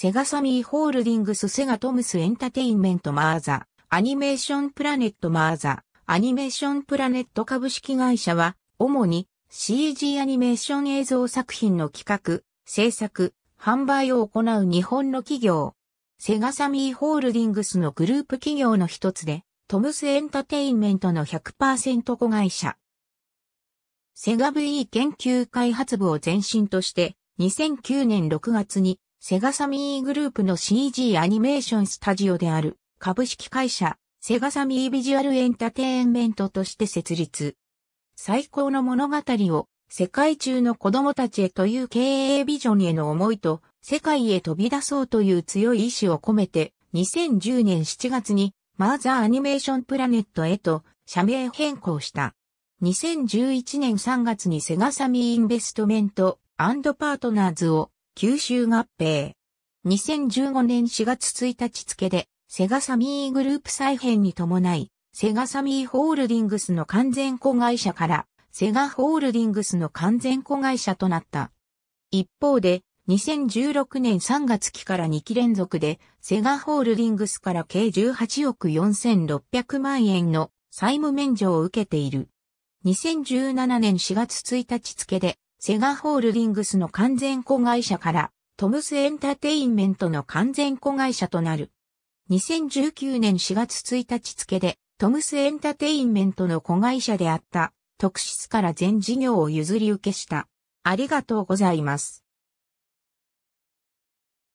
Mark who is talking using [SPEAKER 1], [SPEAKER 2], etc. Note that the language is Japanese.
[SPEAKER 1] セガサミーホールディングスセガトムスエンタテインメントマー
[SPEAKER 2] ザ、アニメーションプラネットマーザ、アニメーションプラネット株式会社は、主に CG アニメーション映像作品の企画、制作、販売を行う日本の企業。セガサミーホールディングスのグループ企業の一つで、トムスエンタテインメントの100%子会社。セガ VE 研究開発部を前身として、2009年6月にセガサミーグループの CG アニメーションスタジオである株式会社セガサミービジュアルエンタテインメントとして設立。最高の物語を世界中の子供たちへという経営ビジョンへの思いと世界へ飛び出そうという強い意志を込めて2010年7月にマーザーアニメーションプラネットへと社名変更した。2011年3月にセガサミーインベストメントパートナーズを九州合併。2015年4月1日付で、セガサミーグループ再編に伴い、セガサミーホールディングスの完全子会社から、セガホールディングスの完全子会社となった。一方で、2016年3月期から2期連続で、セガホールディングスから計18億4600万円の債務免除を受けている。2017年4月1日付で、セガホールディングスの完全子会社から、トムスエンタテインメントの完全子会社となる。2019年4月1日付で、トムスエンタテインメントの子会社であった、特質
[SPEAKER 1] から全事業を譲り受けした。ありがとうございます。